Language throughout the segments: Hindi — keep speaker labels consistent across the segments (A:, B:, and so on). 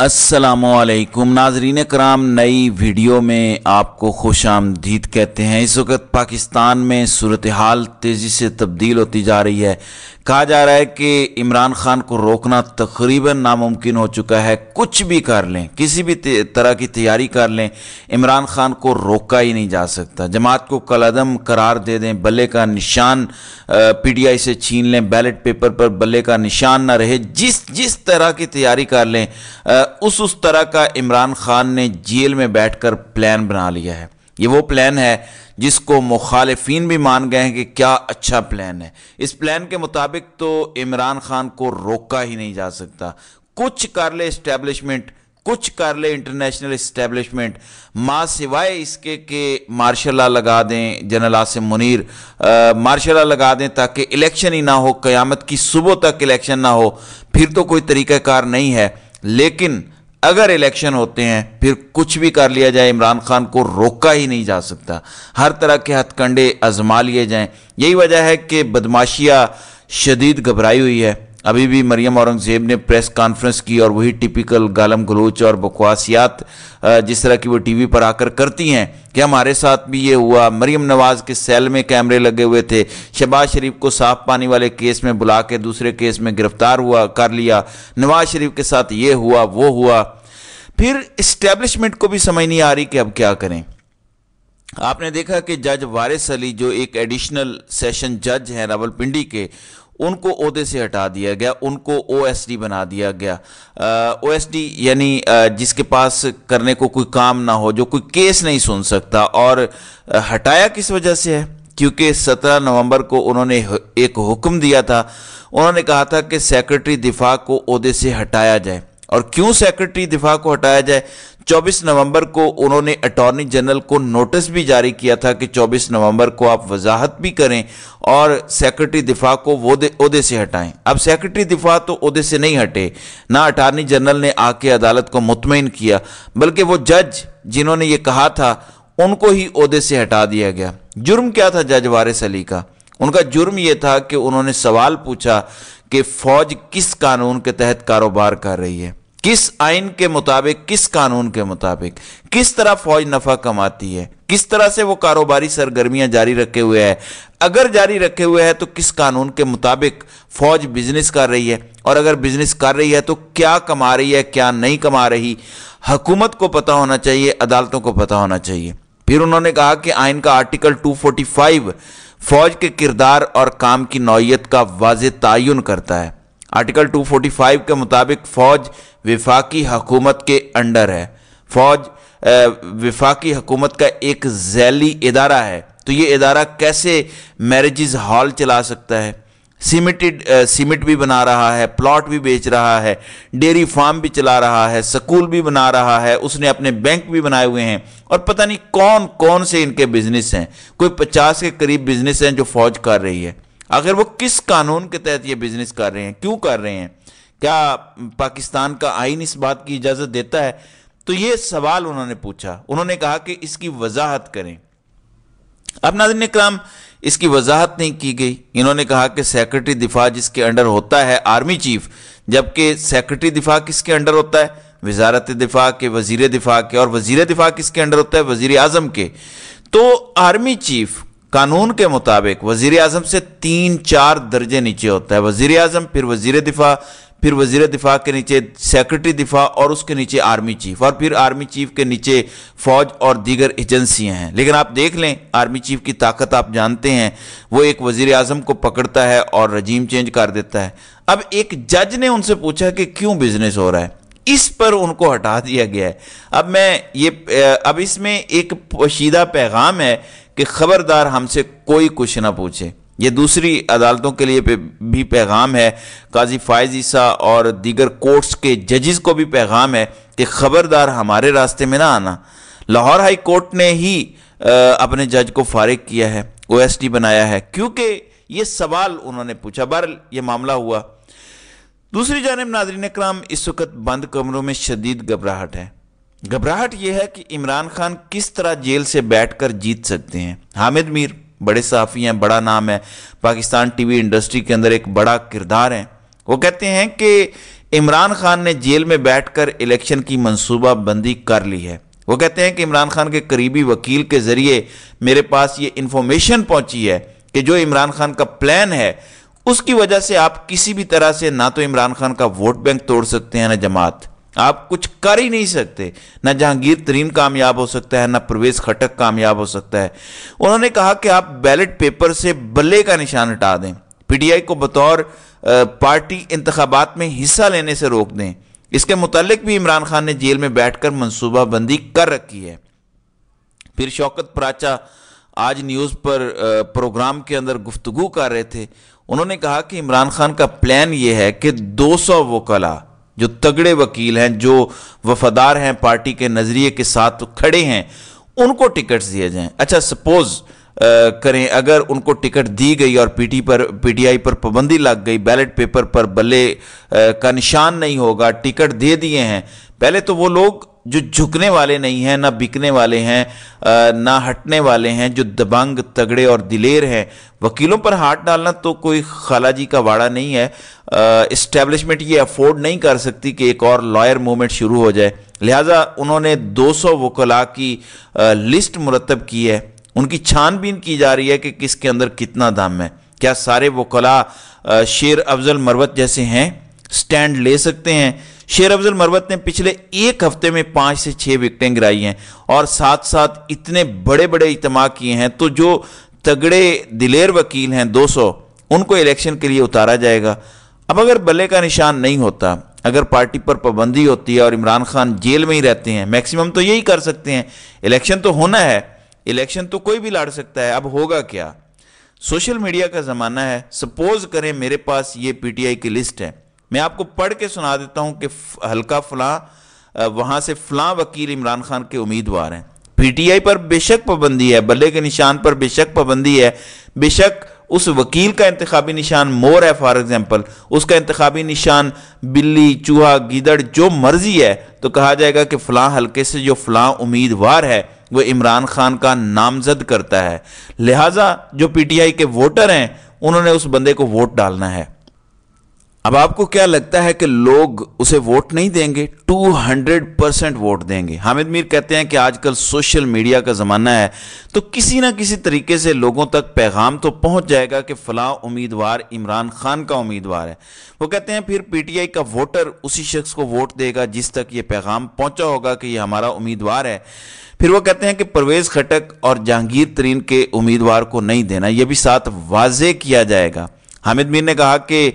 A: असलकुम नाजरीन कराम नई वीडियो में आपको खुश आमदीद कहते हैं इस वक्त पाकिस्तान में सूरत हाल तेज़ी से तब्दील होती जा रही है कहा जा रहा है कि इमरान खान को रोकना तकरीबन नामुमकिन हो चुका है कुछ भी कर लें किसी भी तरह की तैयारी कर लें इमरान खान को रोका ही नहीं जा सकता जमात को कलदम करार दे दें बल्ले का निशान आई से छीन लें बैलेट पेपर पर बल्ले का निशान ना रहे जिस जिस तरह की तैयारी कर लें उस उस तरह का इमरान खान ने जेल में कर प्लान बना लिया है ये वो प्लान है जिसको मुखालफन भी मान गए हैं कि क्या अच्छा प्लान है इस प्लान के मुताबिक तो इमरान खान को रोका ही नहीं जा सकता कुछ कर ले इस्टेब्लिशमेंट कुछ कर ले इंटरनेशनल इस्टेब्लिशमेंट माँ सिवाय इसके के मार्शल लगा दें जनरल आसिम मुनीर मार्शल लगा दें ताकि इलेक्शन ही ना हो क़यामत की सुबह तक इलेक्शन ना हो फिर तो कोई तरीक़ाकार नहीं है लेकिन अगर इलेक्शन होते हैं फिर कुछ भी कर लिया जाए इमरान खान को रोका ही नहीं जा सकता हर तरह के हथकंडे आजमा लिए जाएं यही वजह है कि बदमाशिया शदीद घबराई हुई है अभी भी मरियम औरंगजेब ने प्रेस कॉन्फ्रेंस की और वही टिपिकल गालम गलोच और बकवासियात जिस तरह की वो टीवी पर आकर करती हैं कि हमारे साथ भी ये हुआ मरियम नवाज़ के सेल में कैमरे लगे हुए थे शहबाज शरीफ को साफ पानी वाले केस में बुला के दूसरे केस में गिरफ्तार हुआ कर लिया नवाज शरीफ के साथ ये हुआ वो हुआ फिर इस्टेब्लिशमेंट को भी समझ नहीं आ रही कि अब क्या करें आपने देखा कि जज वारिस अली जो एक एडिशनल सेशन जज हैं रावलपिंडी के उनको अहदे से हटा दिया गया उनको ओएसडी बना दिया गया ओएसडी यानी जिसके पास करने को कोई काम ना हो जो कोई केस नहीं सुन सकता और हटाया किस वजह से है क्योंकि 17 नवंबर को उन्होंने एक हुक्म दिया था उन्होंने कहा था कि सेक्रेटरी दिफा को अहदे से हटाया जाए और क्यों सेक्रेटरी दिफा को हटाया जाए 24 नवंबर को उन्होंने अटॉर्नी जनरल को नोटिस भी जारी किया था कि 24 नवंबर को आप वजाहत भी करें और सेक्रेटरी दिफा को वो अहदे से हटाएं अब सेक्रेटरी दिफा तो अहदे से नहीं हटे ना अटॉर्नी जनरल ने आके अदालत को मुतमिन किया बल्कि वो जज जिन्होंने ये कहा था उनको ही अहदे से हटा दिया गया जुर्म क्या था जज वारिस अली का उनका जुर्म यह था कि उन्होंने सवाल पूछा कि फौज किस कानून के तहत कारोबार कर रही है किस आइन के मुताबिक किस कानून के मुताबिक किस तरह फौज नफा कमाती है किस तरह से वो कारोबारी सरगर्मियां जारी रखे हुए है अगर जारी रखे हुए है तो किस कानून के मुताबिक फौज बिजनेस कर रही है और अगर बिजनेस कर रही है तो क्या कमा रही है क्या नहीं कमा रही हुकूमत को पता होना चाहिए अदालतों को पता होना चाहिए फिर उन्होंने कहा कि आइन का आर्टिकल 245 फौज के किरदार और काम की नौीयत का वाज तयन करता है आर्टिकल 245 के मुताबिक फ़ौज विफाकी हकूमत के अंडर है फ़ौज विफाकी हकूमत का एक जैली इदारा है तो ये इदारा कैसे मैरिज हॉल चला सकता है सीमेंटेड सीमेंट भी बना रहा है प्लॉट भी बेच रहा है डेयरी फार्म भी चला रहा है स्कूल भी बना रहा है उसने अपने बैंक भी बनाए हुए हैं और पता नहीं कौन कौन से इनके बिजनेस हैं कोई पचास के करीब बिजनेस हैं जो फौज कर रही है आखिर वो किस कानून के तहत ये बिजनेस कर रहे हैं क्यों कर रहे हैं क्या पाकिस्तान का आइन इस बात की इजाज़त देता है तो ये सवाल उन्होंने पूछा उन्होंने कहा कि इसकी वजाहत करें अब नाजन कलाम इसकी वजाहत नहीं की गई इन्होंने कहा कि सेक्रेटरी दिफा जिसके अंडर होता है आर्मी चीफ जबकि सेक्रेटरी दिफा किसके अंडर होता है वजारत दिफा के वजीर दिफा के और वजीर दिफा किसके अंडर होता है वजीर आजम के तो आर्मी चीफ कानून के मुताबिक वजीर अजम से तीन चार दर्जे नीचे होता है वजीर अजम फिर वजीर दिफा फिर वजीर दिफा के नीचे सेक्रेटरी दिफा और उसके नीचे आर्मी चीफ और फिर आर्मी चीफ के नीचे फौज और दीगर एजेंसियां हैं लेकिन आप देख लें आर्मी चीफ की ताकत आप जानते हैं वो एक वजीर अजम को पकड़ता है और रजीम चेंज कर देता है अब एक जज ने उनसे पूछा कि क्यों बिजनेस हो रहा है इस पर उनको हटा दिया गया है अब मैं ये अब इसमें एक पोशीदा पैगाम है कि खबरदार हमसे कोई कुछ ना पूछे ये दूसरी अदालतों के लिए भी पैगाम है काजी फायज ईसा और दीगर कोर्ट्स के जजेस को भी पैगाम है कि खबरदार हमारे रास्ते में ना आना लाहौर हाई कोर्ट ने ही अपने जज को फारिग किया है ओएसडी बनाया है क्योंकि ये सवाल उन्होंने पूछा बहर यह मामला हुआ दूसरी जानब नाजरीन कराम इस वक्त बंद कमरों में शदीद घबराहट है घबराहट यह है कि इमरान खान किस तरह जेल से बैठकर जीत सकते हैं हामिद मीर बड़े साफ़ी हैं बड़ा नाम है पाकिस्तान टीवी इंडस्ट्री के अंदर एक बड़ा किरदार है वो कहते हैं कि इमरान खान ने जेल में बैठकर इलेक्शन की बंदी कर ली है वो कहते हैं कि इमरान खान के करीबी वकील के ज़रिए मेरे पास ये इंफॉर्मेशन पहुंची है कि जो इमरान खान का प्लान है उसकी वजह से आप किसी भी तरह से ना तो इमरान खान का वोट बैंक तोड़ सकते हैं ना जमात आप कुछ कर ही नहीं सकते ना जहांगीर तरीन कामयाब हो सकता है ना प्रवेश खटक कामयाब हो सकता है उन्होंने कहा कि आप बैलेट पेपर से बल्ले का निशान हटा दें पीटीआई को बतौर पार्टी इंतबात में हिस्सा लेने से रोक दें इसके मुतालिक भी इमरान खान ने जेल में बैठकर मनसूबाबंदी कर रखी है फिर शौकत प्राचा आज न्यूज़ पर प्रोग्राम के अंदर गुफ्तगु कर रहे थे उन्होंने कहा कि इमरान खान का प्लान यह है कि 200 वकला जो तगड़े वकील हैं जो वफादार हैं पार्टी के नज़रिए के साथ तो खड़े हैं उनको टिकट्स दिए जाएं अच्छा सपोज़ करें अगर उनको टिकट दी गई और पीटी पर पीटीआई पर पाबंदी लग गई बैलेट पेपर पर बल्ले का निशान नहीं होगा टिकट दे दिए हैं पहले तो वो लोग जो झुकने वाले नहीं हैं ना बिकने वाले हैं ना हटने वाले हैं जो दबंग तगड़े और दिलेर हैं वकीलों पर हाथ डालना तो कोई खाला जी का वाड़ा नहीं है इस्टेब्लिशमेंट ये अफोर्ड नहीं कर सकती कि एक और लॉयर मूवमेंट शुरू हो जाए लिहाजा उन्होंने 200 वकला की आ, लिस्ट मुरतब की है उनकी छानबीन की जा रही है कि किसके अंदर कितना दम है क्या सारे वकला शेर अफजल मरवत जैसे हैं स्टैंड ले सकते हैं शेर अफजल मरवत ने पिछले एक हफ्ते में पाँच से छः विकटें गिराई हैं और साथ साथ इतने बड़े बड़े इतम किए हैं तो जो तगड़े दिलेर वकील हैं 200 उनको इलेक्शन के लिए उतारा जाएगा अब अगर बल्ले का निशान नहीं होता अगर पार्टी पर पाबंदी होती है और इमरान खान जेल में ही रहते हैं मैक्सिमम तो यही कर सकते हैं इलेक्शन तो होना है इलेक्शन तो कोई भी लाड़ सकता है अब होगा क्या सोशल मीडिया का ज़माना है सपोज करें मेरे पास ये पीटीआई की लिस्ट है मैं आपको पढ़ के सुना देता हूँ कि हल्का फलां वहाँ से फलां वकील इमरान खान के उम्मीदवार हैं पीटीआई पर बेशक पाबंदी है बल्ले के निशान पर बेशक पाबंदी है बेशक उस वकील का इंतबी निशान मोर है फॉर एग्जाम्पल उसका इंतबी निशान बिल्ली चूहा गिदड़ जो मर्जी है तो कहा जाएगा कि फलां हल्के से जो फलां उम्मीदवार है वो इमरान खान का नामजद करता है लिहाजा जो पीटीआई के वोटर हैं उन्होंने उस बंदे को वोट डालना है अब आपको क्या लगता है कि लोग उसे वोट नहीं देंगे 200 परसेंट वोट देंगे हामिद मीर कहते हैं कि आजकल सोशल मीडिया का ज़माना है तो किसी ना किसी तरीके से लोगों तक पैगाम तो पहुंच जाएगा कि फ़लाँ उम्मीदवार इमरान खान का उम्मीदवार है वो कहते हैं फिर पीटीआई का वोटर उसी शख्स को वोट देगा जिस तक ये पैगाम पहुँचा होगा कि ये हमारा उम्मीदवार है फिर वो कहते हैं कि परवेज़ खटक और जहांगीर तरीन के उम्मीदवार को नहीं देना यह भी साथ वाजे किया जाएगा हामिद मीर ने कहा कि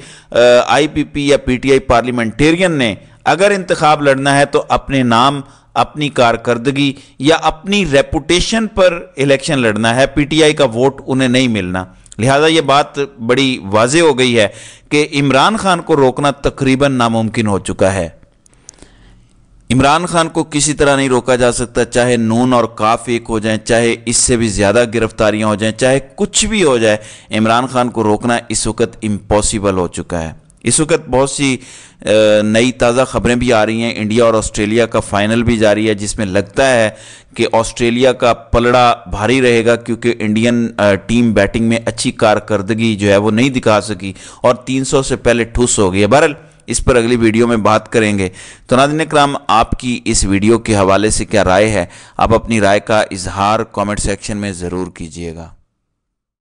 A: आईपीपी या पीटीआई पार्लियामेंटेरियन ने अगर इंतखब लड़ना है तो अपने नाम अपनी कारकर्दगी या अपनी रेपुटेशन पर इलेक्शन लड़ना है पीटीआई का वोट उन्हें नहीं मिलना लिहाजा ये बात बड़ी वाजे हो गई है कि इमरान खान को रोकना तकरीबन नामुमकिन हो चुका है इमरान खान को किसी तरह नहीं रोका जा सकता चाहे नून और काफ एक हो जाए चाहे इससे भी ज़्यादा गिरफ्तारियां हो जाएं चाहे कुछ भी हो जाए इमरान खान को रोकना इस वक्त इम्पॉसिबल हो चुका है इस वक्त बहुत सी नई ताज़ा ख़बरें भी आ रही हैं इंडिया और ऑस्ट्रेलिया का फाइनल भी जारी है जिसमें लगता है कि ऑस्ट्रेलिया का पलड़ा भारी रहेगा क्योंकि इंडियन टीम बैटिंग में अच्छी कारकर्दगी जो है वो नहीं दिखा सकी और 300 से पहले ठुस हो गई है बहरल इस पर अगली वीडियो में बात करेंगे तो नादिन कराम आपकी इस वीडियो के हवाले से क्या राय है आप अपनी राय का इजहार कमेंट सेक्शन में ज़रूर कीजिएगा